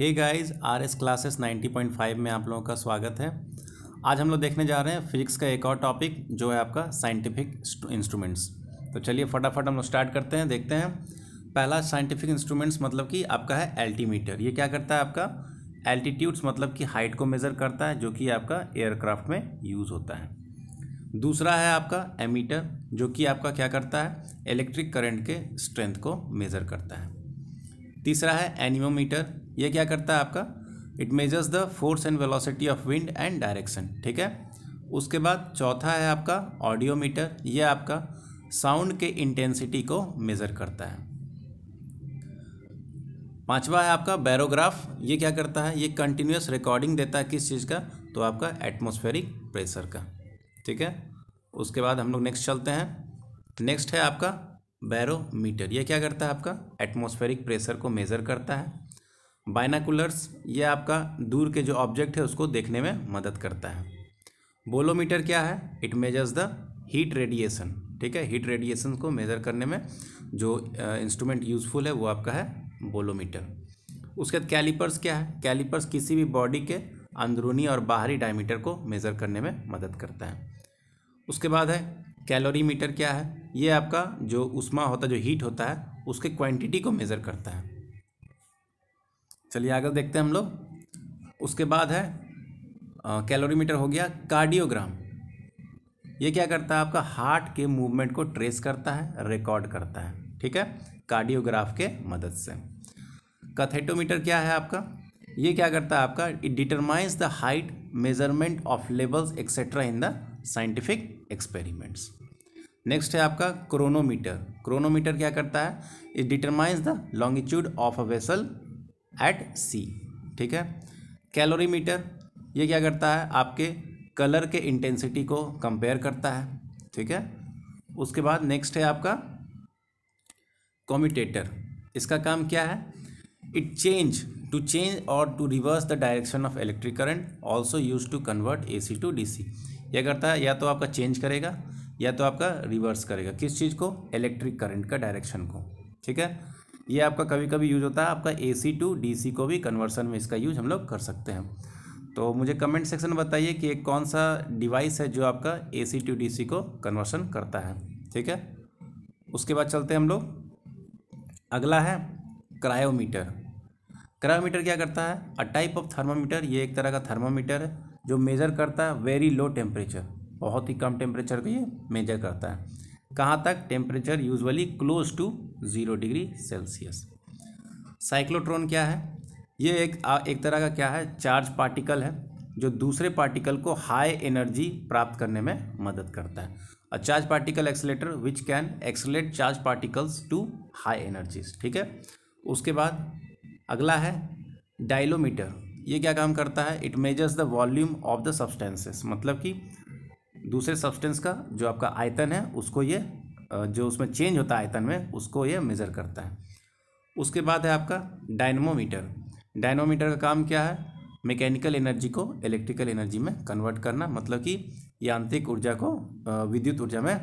हे guys R S classes 90.5 में आप लोगों का स्वागत है आज हम लोग देखने जा रहे हैं फिजिक्स का एक और टॉपिक जो है आपका साइंटिफिक इंस्ट्रूमेंट्स तो चलिए फटाफट हम लोग स्टार्ट करते हैं देखते हैं पहला साइंटिफिक इंस्ट्रूमेंट्स मतलब कि आपका है एल्टीमीटर ये क्या करता है आपका एल्टीट्यूड्स मतलब कि हाइट को मेज़र करता है जो कि आपका एयरक्राफ्ट में यूज़ होता है दूसरा है आपका एमीटर जो कि आपका क्या करता है इलेक्ट्रिक करंट के स्ट्रेंथ को मेज़र करता है तीसरा है एनिमोमीटर ये क्या करता है आपका it measures the force and velocity of wind and direction ठीक है उसके बाद चौथा है आपका ऑडियोमीटर ये आपका साउंड के इंटेंसिटी को मेज़र करता है पांचवा है आपका बैरोग्राफ ये क्या करता है ये कंटिन्यूस रिकॉर्डिंग देता है किस चीज़ का तो आपका एटमोस्फेरिक प्रेशर का ठीक है उसके बाद हम लोग नेक्स्ट चलते हैं नेक्स्ट है आपका बैरोमीटर यह क्या करता है आपका एटमोस्फेरिक प्रेशर को मेज़र करता है बाइनाकुलर्स यह आपका दूर के जो ऑब्जेक्ट है उसको देखने में मदद करता है बोलोमीटर क्या है it measures the heat radiation ठीक है हीट रेडिएशन को मेज़र करने में जो इंस्ट्रूमेंट यूज़फुल है वो आपका है बोलोमीटर उसके बाद कैलिपर्स क्या है कैलिपर्स किसी भी बॉडी के अंदरूनी और बाहरी डायमीटर को मेज़र करने में मदद करता है उसके बाद है कैलोरी मीटर क्या है ये आपका जो उष्मा होता है जो हीट होता है उसके क्वांटिटी को मेज़र करता है चलिए आगे देखते हैं हम लोग उसके बाद है कैलोरी मीटर हो गया कार्डियोग्राम ये क्या करता है आपका हार्ट के मूवमेंट को ट्रेस करता है रिकॉर्ड करता है ठीक है कार्डियोग्राफ के मदद से कथेटोमीटर क्या है आपका ये क्या करता है आपका it determines the height measurement of levels etcetera in the scientific experiments next है आपका क्रोनोमीटर क्रोनोमीटर क्या करता है it determines the longitude of a vessel at sea ठीक है कैलोरीमीटर ये क्या करता है आपके कलर के इंटेंसिटी को कंपेयर करता है ठीक है उसके बाद नेक्स्ट है आपका कॉम्यूटेटर इसका काम क्या है इट चेंज टू चेंज और to reverse the direction of electric current also use to convert A C to D C यह करता है या तो आपका चेंज करेगा या तो आपका रिवर्स करेगा किस चीज़ को इलेक्ट्रिक करंट का डायरेक्शन को ठीक है ये आपका कभी कभी यूज होता है आपका ए सी टू डी सी को भी कन्वर्सन में इसका यूज हम लोग कर सकते हैं तो मुझे कमेंट सेक्शन में बताइए कि एक कौन सा डिवाइस है जो आपका ए सी टू डी सी को कन्वर्सन करता है ठीक है उसके बाद चलते हैं हम लोग अगला है क्रायोमीटर क्रायोमीटर क्या करता है अ टाइप ऑफ थर्मामीटर ये एक तरह का थर्मामीटर है जो मेज़र करता है वेरी लो टेम्परेचर बहुत ही कम टेम्परेचर को ये मेजर करता है कहाँ तक temperature usually close to zero degree Celsius cyclotron क्या है ये एक एक तरह का क्या है चार्ज पार्टिकल है जो दूसरे पार्टिकल को हाई एनर्जी प्राप्त करने में मदद करता है a charge particle accelerator which can accelerate charge particles to high energies ठीक है उसके बाद अगला है डायलोमीटर ये क्या काम करता है it measures the volume of the substances मतलब कि दूसरे सब्सटेंस का जो आपका आयतन है उसको ये जो उसमें चेंज होता है आयतन में उसको ये मेज़र करता है उसके बाद है आपका डायनमोमीटर डायनोमीटर का काम क्या है मैकेनिकल एनर्जी को इलेक्ट्रिकल एनर्जी में कन्वर्ट करना मतलब कि यांत्रिक ऊर्जा को विद्युत ऊर्जा में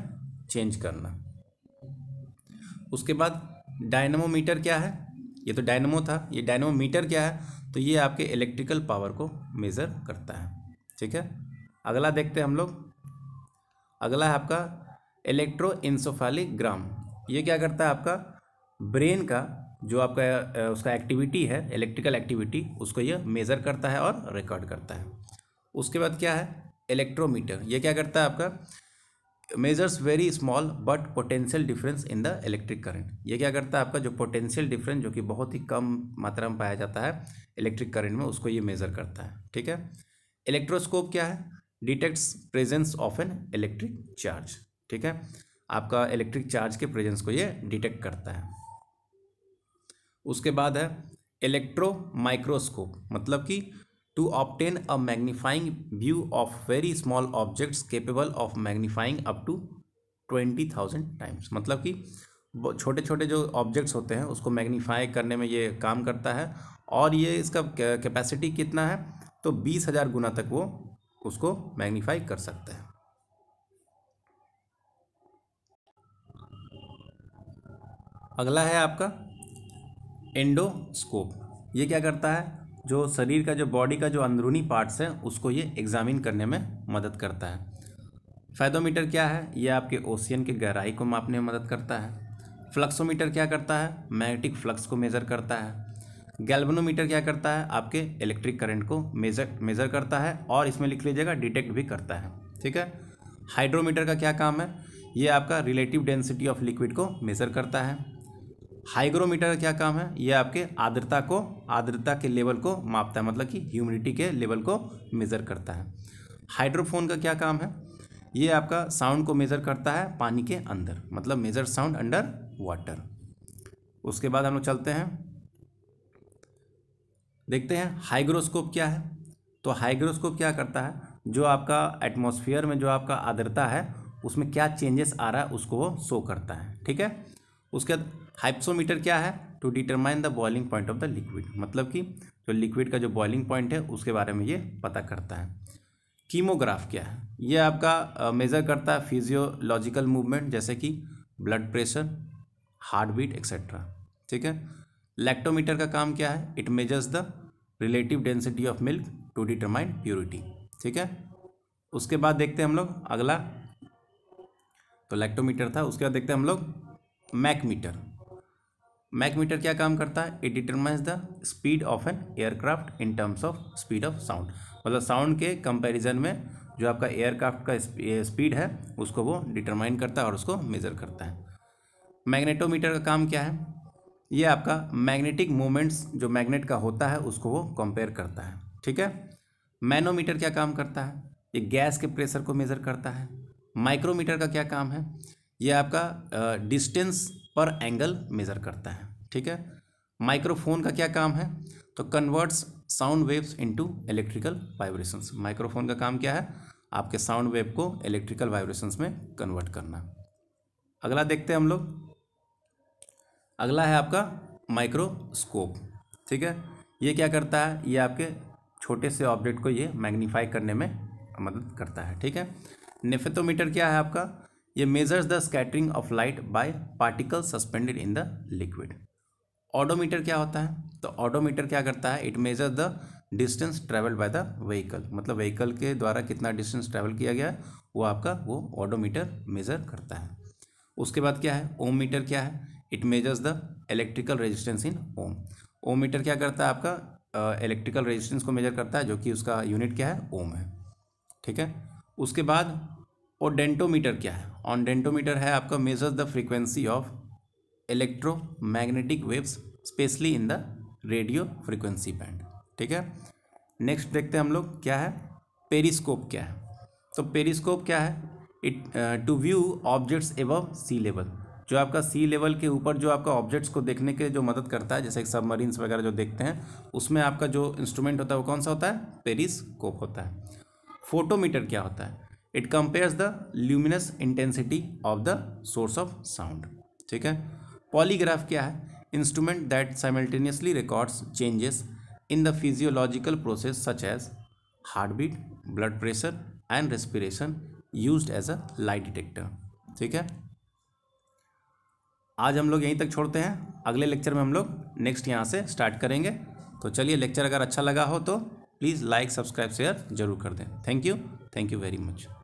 चेंज करना उसके बाद डायनमोमीटर क्या है ये तो डायनमो था ये डायनोमीटर क्या है तो ये आपके इलेक्ट्रिकल पावर को मेज़र करता है ठीक है अगला देखते हैं हम लोग अगला है आपका इलेक्ट्रो इंसोफालीग्राम ये क्या करता है आपका ब्रेन का जो आपका उसका एक्टिविटी है इलेक्ट्रिकल एक्टिविटी उसको ये मेज़र करता है और रिकॉर्ड करता है उसके बाद क्या है इलेक्ट्रोमीटर ये क्या करता है आपका measures very small but potential difference in the electric current ये क्या करता है आपका जो पोटेंशियल डिफरेंस जो कि बहुत ही कम मात्रा में पाया जाता है इलेक्ट्रिक करंट में उसको ये मेज़र करता है ठीक है इलेक्ट्रोस्कोप क्या है detects presence of an electric charge ठीक है आपका इलेक्ट्रिक चार्ज के प्रेजेंस को ये डिटेक्ट करता है उसके बाद है इलेक्ट्रो माइक्रोस्कोप मतलब कि to obtain a magnifying view of very small objects capable of magnifying up to twenty thousand times मतलब कि छोटे छोटे जो ऑब्जेक्ट्स होते हैं उसको मैग्नीफाई करने में ये काम करता है और ये इसका कैपेसिटी कितना है तो बीस हज़ार गुना तक वो उसको मैग्नीफाई कर सकता है अगला है आपका एंडोस्कोप ये क्या करता है जो शरीर का जो बॉडी का जो अंदरूनी पार्ट्स है उसको ये एग्ज़ामिन करने में मदद करता है फैदोमीटर क्या है ये आपके ओशियन के गहराई को मापने में मदद करता है फ्लक्सोमीटर क्या करता है मैग्नेटिक फ्लक्स को मेज़र करता है गैल्बनोमीटर क्या करता है आपके इलेक्ट्रिक करंट को मेजर मेज़र करता है और इसमें लिख लीजिएगा डिटेक्ट भी करता है ठीक है हाइड्रोमीटर का क्या काम है ये आपका रिलेटिव डेंसिटी ऑफ लिक्विड को मेज़र करता है हाइग्रोमीटर का क्या काम है ये आपके आर्द्रता को आर्द्रता के लेवल को मापता है मतलब कि ह्यूमिडिटी के लेवल को मेज़र करता है हाइड्रोफोन का क्या काम है ये आपका साउंड को मेज़र करता है पानी के अंदर मतलब मेज़र साउंड अंडर वाटर उसके बाद हम लोग चलते हैं देखते हैं हाइग्रोस्कोप क्या है तो हाइग्रोस्कोप क्या करता है जो आपका एटमॉस्फेयर में जो आपका आर्द्रता है उसमें क्या चेंजेस आ रहा है उसको वो शो करता है ठीक है उसके बाद हाइप्सोमीटर क्या है to determine the boiling point of the liquid मतलब कि जो लिक्विड का जो बॉइलिंग पॉइंट है उसके बारे में ये पता करता है कीमोग्राफ क्या है ये आपका मेज़र करता है फिजियोलॉजिकल मूवमेंट जैसे कि blood pressure heart beat etcetera ठीक है लैक्टोमीटर का काम क्या है it measures the relative density of milk to determine purity ठीक है उसके बाद देखते हैं हम लोग अगला तो लैक्टोमीटर था उसके बाद देखते हैं हम लोग मैकमीटर मैक मीटर क्या काम करता है it determines the speed of an aircraft in terms of speed of sound मतलब साउंड के कंपैरिजन में जो आपका एयरक्राफ्ट का स्पीड है उसको वो डिटरमाइन करता है और उसको मेज़र करता है मैग्नेटोमीटर का काम क्या है ये आपका मैग्नेटिक मोमेंट्स जो मैग्नेट का होता है उसको वो कंपेयर करता है ठीक है मैनोमीटर क्या काम करता है ये गैस के प्रेशर को मेज़र करता है माइक्रोमीटर का क्या काम है ये आपका डिस्टेंस पर एंगल मेज़र करता है ठीक है माइक्रोफोन का क्या काम है तो converts sound waves into electrical vibrations microphone का काम क्या है आपके साउंड वेव को इलेक्ट्रिकल वाइब्रेशंस में कन्वर्ट करना अगला देखते हैं हम लोग अगला है आपका माइक्रोस्कोप ठीक है ये क्या करता है ये आपके छोटे से ऑब्जेक्ट को ये मैग्नीफाई करने में मदद करता है ठीक है नेफेतोमीटर क्या है आपका ये measures the scattering of light by particle suspended in the liquid odometer क्या होता है तो ऑडोमीटर क्या करता है it measure the distance travel by the vehicle मतलब व्हीकल के द्वारा कितना डिस्टेंस ट्रेवल किया गया है वो आपका वो ऑडोमीटर मेजर करता है उसके बाद क्या है ओम मीटर क्या है it measures the electrical resistance in ohm ohm meter क्या करता है आपका इलेक्ट्रिकल रेजिस्टेंस को मेजर करता है जो कि उसका यूनिट क्या है ओम है ठीक है उसके बाद और डेंटोमीटर क्या है ऑन डेंटोमीटर है आपका measures the frequency of electromagnetic waves specially in the radio frequency band ठीक है नेक्स्ट देखते हैं हम लोग क्या है पेरिस्कोप क्या है तो पेरिस्कोप क्या है it to view objects above sea level जो आपका सी लेवल के ऊपर जो आपका ऑब्जेक्ट्स को देखने के जो मदद करता है जैसे सबमरीन्स वगैरह जो देखते हैं उसमें आपका जो इंस्ट्रूमेंट होता है वो कौन सा होता है पेरिस्कोप होता है फोटोमीटर क्या होता है it compares the luminous intensity of the source of sound ठीक है पॉलीग्राफ क्या है instrument that simultaneously records changes in the physiological process such as heart beat blood pressure and respiration use as a light detector ठीक है आज हम लोग यहीं तक छोड़ते हैं अगले लेक्चर में हम लोग नेक्स्ट यहाँ से स्टार्ट करेंगे तो चलिए लेक्चर अगर अच्छा लगा हो तो प्लीज़ लाइक सब्सक्राइब शेयर जरूर कर दें thank you thank you very much